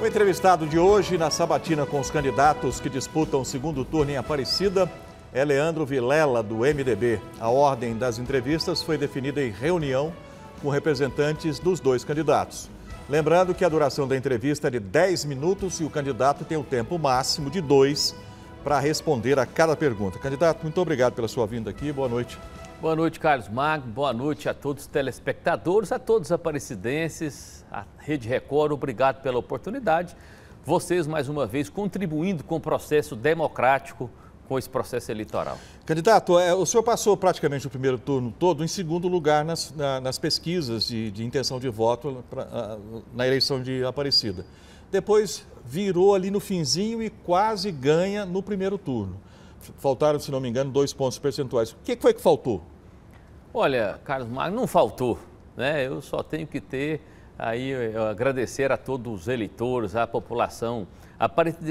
O entrevistado de hoje na sabatina com os candidatos que disputam o segundo turno em Aparecida é Leandro Vilela, do MDB. A ordem das entrevistas foi definida em reunião com representantes dos dois candidatos. Lembrando que a duração da entrevista é de 10 minutos e o candidato tem o tempo máximo de dois para responder a cada pergunta. Candidato, muito obrigado pela sua vinda aqui. Boa noite. Boa noite, Carlos Magno. Boa noite a todos os telespectadores, a todos os aparecidenses, a Rede Record, obrigado pela oportunidade. Vocês, mais uma vez, contribuindo com o processo democrático, com esse processo eleitoral. Candidato, é, o senhor passou praticamente o primeiro turno todo em segundo lugar nas, nas pesquisas de, de, intenção de voto pra, na eleição de Aparecida. Depois virou ali no finzinho e quase ganha no primeiro turno faltaram, se não me engano, dois pontos percentuais. O que foi que faltou? Olha, Carlos Magno, não faltou. Né? Eu só tenho que ter aí eh, agradecer a todos os eleitores, à população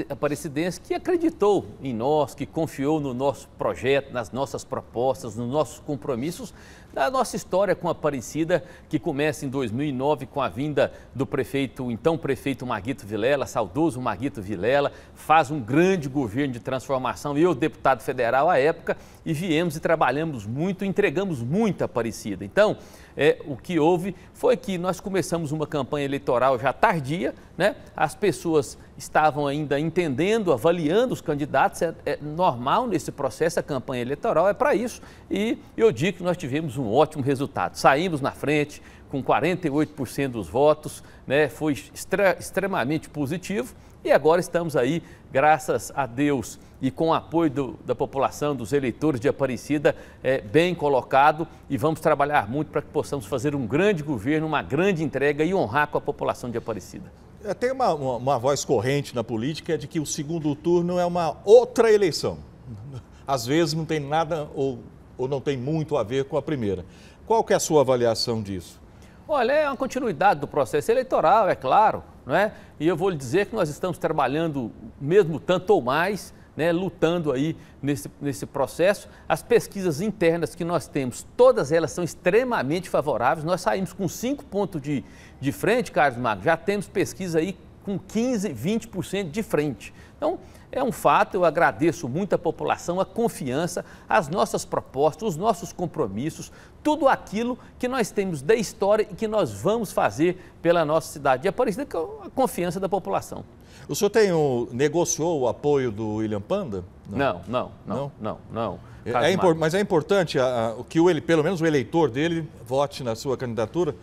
aparecidense que acreditou em nós, que confiou no nosso projeto, nas nossas propostas, nos nossos compromissos, da nossa história com a Aparecida, que começa em 2009 com a vinda do prefeito, então prefeito Marguito Vilela, saudoso Marguito Vilela, faz um grande governo de transformação, eu deputado federal à época, e viemos e trabalhamos muito, entregamos muito a Aparecida. Então, é, o que houve foi que nós começamos um uma campanha eleitoral já tardia, né? As pessoas estavam ainda entendendo, avaliando os candidatos, é, é normal nesse processo, a campanha eleitoral é para isso. E eu digo que nós tivemos um ótimo resultado. Saímos na frente, com 48% dos votos, né? foi extra, extremamente positivo e agora estamos aí, graças a Deus e com o apoio do, da população, dos eleitores de Aparecida, é, bem colocado e vamos trabalhar muito para que possamos fazer um grande governo, uma grande entrega e honrar com a população de Aparecida. É, tem uma, uma, uma voz corrente na política de que o segundo turno é uma outra eleição. Às vezes não tem nada ou, ou não tem muito a ver com a primeira. Qual que é a sua avaliação disso? Olha, é uma continuidade do processo eleitoral, é claro, não é? E eu vou lhe dizer que nós estamos trabalhando mesmo tanto ou mais, né, lutando aí nesse, nesse processo. As pesquisas internas que nós temos, todas elas são extremamente favoráveis. Nós saímos com cinco pontos de, de frente, Carlos Magno. Já temos pesquisa aí com 15%, 20% de frente. Então, é um fato, eu agradeço muito à população, a confiança, as nossas propostas, os nossos compromissos, tudo aquilo que nós temos da história e que nós vamos fazer pela nossa cidade E é por isso com a confiança da população. O senhor tem o, negociou o apoio do William Panda? Não, não, não, não, não. não, não. É, é mas é importante a, a, que o, ele, pelo menos o eleitor dele vote na sua candidatura,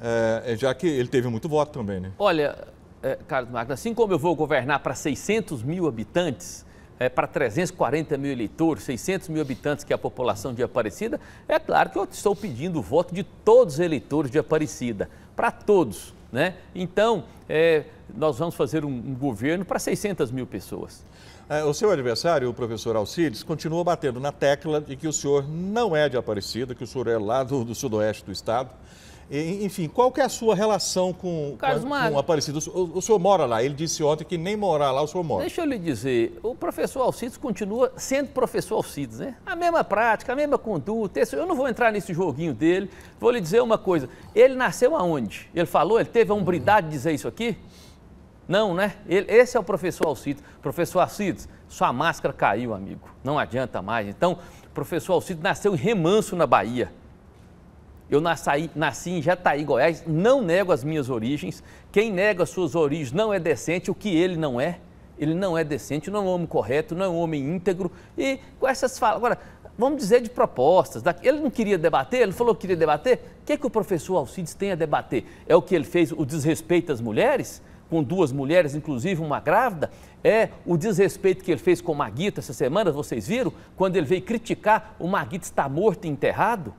é, é já que ele teve muito voto também, né? Olha, é, Carlos Magno, assim como eu vou governar para 600 mil habitantes, é, para 340 mil eleitores, 600 mil habitantes, que é a população de Aparecida, é claro que eu estou pedindo o voto de todos os eleitores de Aparecida, para todos. Né? Então, é, nós vamos fazer um, um governo para 600 mil pessoas. É, o seu adversário, o professor Alcides, continua batendo na tecla de que o senhor não é de Aparecida, que o senhor é lá do, do sudoeste do estado. Enfim, qual que é a sua relação com, Carlos com, Aparecido? O, o senhor mora lá, ele disse ontem que nem morar lá o senhor mora. Deixa eu lhe dizer, o professor Alcides continua sendo professor Alcides, né? A mesma prática, a mesma conduta, eu não vou entrar nesse joguinho dele, vou lhe dizer uma coisa, ele nasceu aonde? Ele falou, ele teve a hombridade de dizer isso aqui? Não, né? Ele, esse é o professor Alcides. Professor Alcides, sua máscara caiu, amigo. Não adianta mais. Então, o professor Alcides nasceu em Remanso, na Bahia. Eu nasci, nasci em Jataí, Goiás, não nego as minhas origens. Quem nega as suas origens não é decente, o que ele não é. Ele não é decente, não é um homem correto, não é um homem íntegro. E com essas falas. Agora, vamos dizer de propostas. Ele não queria debater, ele falou que queria debater. O que, é que o professor Alcides tem a debater? É o que ele fez, o desrespeito às mulheres? com duas mulheres, inclusive uma grávida, é o desrespeito que ele fez com o Maguito essa semana, vocês viram? Quando ele veio criticar, o Maguito está morto e enterrado.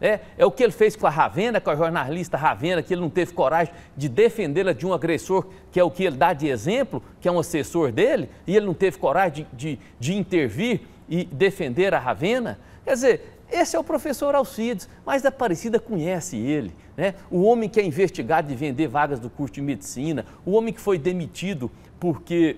É, é o que ele fez com a Ravena, com a jornalista Ravena, que ele não teve coragem de defendê-la de um agressor, que é o que ele dá de exemplo, que é um assessor dele, e ele não teve coragem de, de, de intervir e defender a Ravena. Quer dizer, esse é o professor Alcides, mas a Aparecida conhece ele. Né? O homem que é investigado de vender vagas do curso de medicina, o homem que foi demitido porque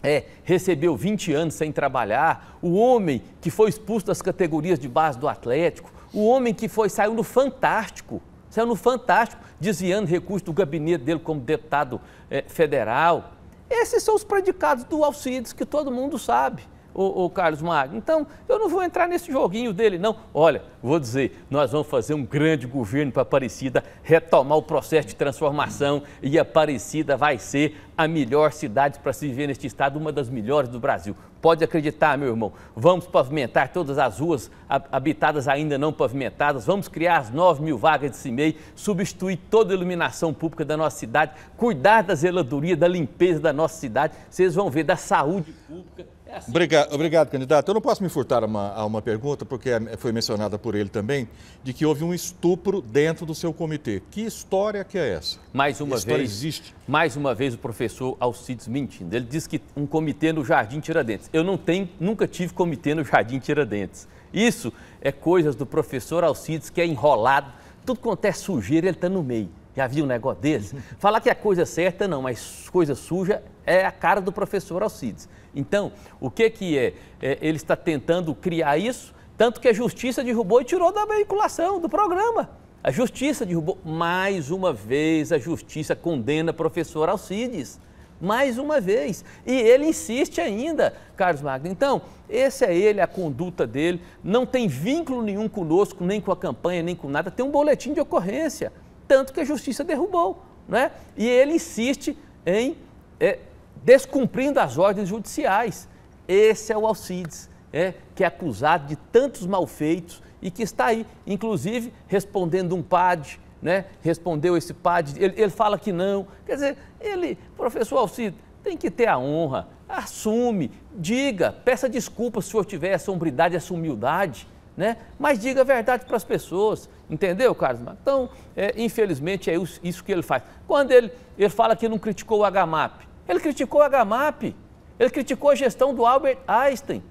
é, recebeu 20 anos sem trabalhar, o homem que foi expulso das categorias de base do Atlético, o homem que foi saiu no Fantástico, saiu no Fantástico, desviando recursos do gabinete dele como deputado eh, federal. Esses são os predicados do Alcides que todo mundo sabe o, o Carlos Magno. Então, eu não vou entrar nesse joguinho dele, não. Olha, vou dizer, nós vamos fazer um grande governo para Aparecida, retomar o processo de transformação e Aparecida vai ser a melhor cidade para se viver neste estado, uma das melhores do Brasil. Pode acreditar, meu irmão. Vamos pavimentar todas as ruas habitadas ainda não pavimentadas. Vamos criar as 9 mil vagas de CIMEI, substituir toda a iluminação pública da nossa cidade, cuidar da zeladoria, da limpeza da nossa cidade. Vocês vão ver da saúde pública. É assim. obrigado, obrigado, candidato. Eu não posso me furtar a uma, a uma pergunta, porque é, foi mencionada por ele também, de que houve um estupro dentro do seu comitê. Que história que é essa? Mais uma vez. existe. Mais uma vez o professor Alcides mentindo. Ele diz que um comitê no Jardim Tiradentes. Eu não tenho, nunca tive comitê no Jardim Tiradentes. Isso é coisas do professor Alcides que é enrolado. Tudo quanto é sujeira, ele está no meio. Já viu um negócio desse? Falar que a coisa é certa, não, mas coisa suja é a cara do professor Alcides. Então, o que, que é? é ele está tentando criar isso, tanto que a justiça derrubou e tirou da veiculação, do programa. A justiça derrubou. Mais uma vez, a justiça condena o professor Alcides. Mais uma vez. E ele insiste ainda, Carlos Magno. Então, esse é ele, a conduta dele. Não tem vínculo nenhum conosco, nem com a campanha, nem com nada. Tem um boletim de ocorrência tanto que a justiça derrubou. Né? E ele insiste em é, descumprindo as ordens judiciais. Esse é o Alcides, é, que é acusado de tantos malfeitos e que está aí, inclusive, respondendo um PAD, né? respondeu esse PAD, ele, ele fala que não. Quer dizer, ele, professor Alcides, tem que ter a honra, assume, diga, peça desculpa se o senhor tiver essa hombridade, essa humildade né? Mas diga a verdade para as pessoas, entendeu, Carlos? Então, é, infelizmente, é isso que ele faz. Quando ele, ele fala que não criticou o HMAP, ele criticou o HMAP, ele criticou a gestão do Albert Einstein.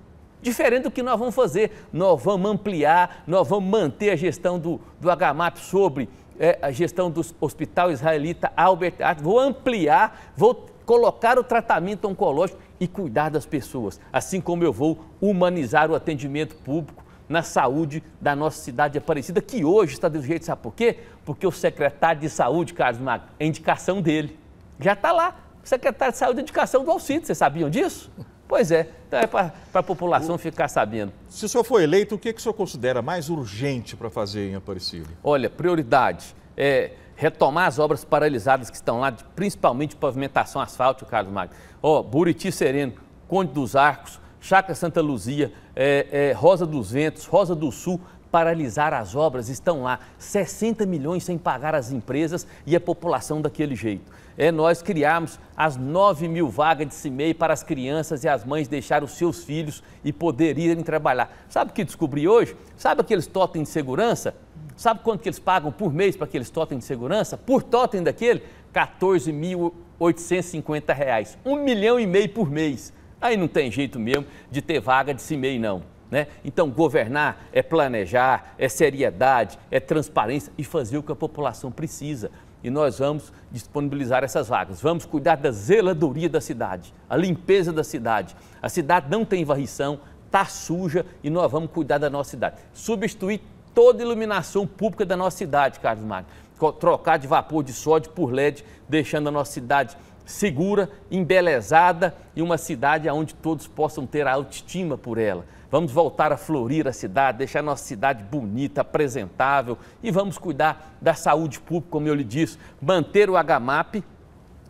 Diferente do que nós vamos fazer, nós vamos ampliar, nós vamos manter a gestão do, do HMAP sobre é, a gestão do Hospital Israelita Albert Einstein, vou ampliar, vou colocar o tratamento oncológico e cuidar das pessoas, assim como eu vou humanizar o atendimento público na saúde da nossa cidade de Aparecida, que hoje está desse jeito, sabe por quê? Porque o secretário de saúde, Carlos Magno, é indicação dele. Já está lá, secretário de saúde, é indicação do Alcides, vocês sabiam disso? Pois é, então é para a população ficar sabendo. Se o senhor for eleito, o que, que o senhor considera mais urgente para fazer em Aparecida? Olha, prioridade é retomar as obras paralisadas que estão lá, principalmente pavimentação asfalto Carlos Magno. Ó, oh, Buriti Sereno, Conde dos Arcos, Chácara Santa Luzia, é, é, Rosa dos Ventos, Rosa do Sul, paralisar as obras, estão lá 60 milhões sem pagar as empresas e a população daquele jeito. É nós criarmos as 9 mil vagas de CIMEI para as crianças e as mães deixar os seus filhos e poder irem trabalhar. Sabe o que descobri hoje? Sabe aqueles totem de segurança? Sabe quanto que eles pagam por mês para aqueles totem de segurança? Por totem daquele, 14.850 reais. Um milhão e meio por mês. Aí não tem jeito mesmo de ter vaga de CIMEI, não. Né? Então, governar é planejar, é seriedade, é transparência e fazer o que a população precisa. E nós vamos disponibilizar essas vagas. Vamos cuidar da zeladoria da cidade, a limpeza da cidade. A cidade não tem varrição, está suja e nós vamos cuidar da nossa cidade. Substituir toda a iluminação pública da nossa cidade, Carlos Magno. Trocar de vapor de sódio por LED, deixando a nossa cidade segura, embelezada e uma cidade onde todos possam ter a autoestima por ela. Vamos voltar a florir a cidade, deixar a nossa cidade bonita, apresentável e vamos cuidar da saúde pública, como eu lhe disse, manter o HMAP,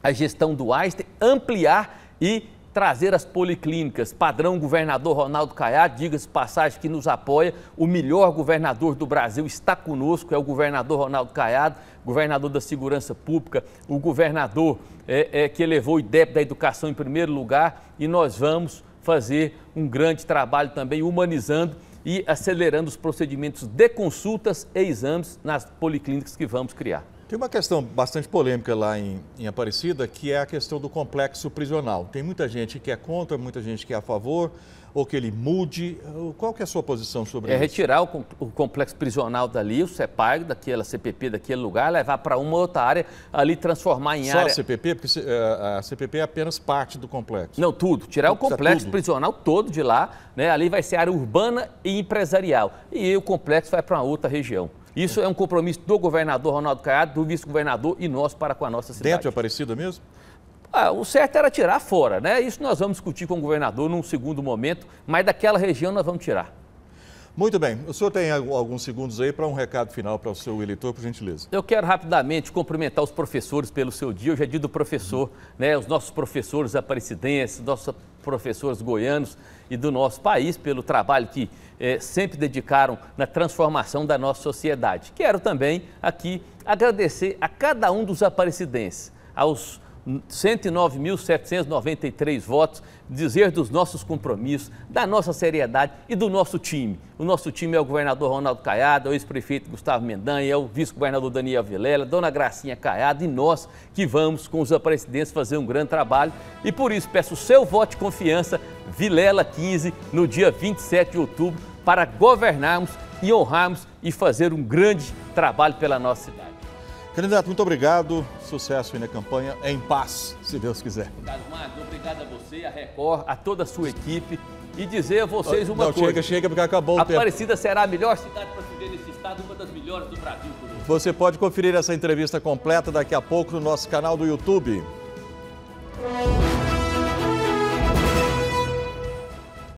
a gestão do Einstein, ampliar e trazer as policlínicas, padrão governador Ronaldo Caiado, diga-se passagem que nos apoia, o melhor governador do Brasil está conosco, é o governador Ronaldo Caiado, governador da Segurança Pública, o governador é, é, que elevou o IDEP da educação em primeiro lugar e nós vamos fazer um grande trabalho também humanizando e acelerando os procedimentos de consultas e exames nas policlínicas que vamos criar. Tem uma questão bastante polêmica lá em, em, Aparecida, que é a questão do complexo prisional. Tem muita gente que é contra, muita gente que é a favor, ou que ele mude. Qual que é a sua posição sobre é isso? É retirar o, o, complexo prisional dali, o CEPAG, daquela CPP daquele lugar, levar para uma outra área, ali transformar em Só área... Só a CPP? Porque é, a CPP é apenas parte do complexo. Não, tudo. Tirar o complexo tudo. prisional todo de lá, né? ali vai ser área urbana e empresarial. E o complexo vai para uma outra região. Isso é um compromisso do governador Ronaldo Caiado, do vice-governador e nós para com a nossa cidade. Dentro de é Aparecida mesmo? Ah, o certo era tirar fora, né? Isso nós vamos discutir com o governador num segundo momento, mas daquela região nós vamos tirar. Muito bem. O senhor tem alguns segundos aí para um recado final para o seu eleitor, por gentileza. Eu quero rapidamente cumprimentar os professores pelo seu dia. Hoje é dia do professor, né? Os nossos professores aparecidenses, nossa professores goianos e do nosso país pelo trabalho que eh, sempre dedicaram na transformação da nossa sociedade. Quero também aqui agradecer a cada um dos aparecidenses, aos 109.793 votos, dizer dos nossos compromissos, da nossa seriedade e do nosso time. O nosso time é o governador Ronaldo Caiado, é o ex-prefeito Gustavo Mendanha, é o vice-governador Daniel Vilela, dona Gracinha Caiado e nós que vamos com os aparecidenses fazer um grande trabalho. E por isso peço o seu voto de confiança, Vilela 15, no dia 27 de outubro, para governarmos e honrarmos e fazer um grande trabalho pela nossa cidade. Candidato, muito obrigado. Sucesso aí na campanha. É em paz, se Deus quiser. Obrigado, Obrigado a você, a Record, a toda a sua equipe. E dizer a vocês uma Não, coisa. Chega, chega, porque acabou o Aparecida tempo. Aparecida será a melhor cidade para viver nesse estado, uma das melhores do Brasil. Você pode conferir essa entrevista completa daqui a pouco no nosso canal do YouTube.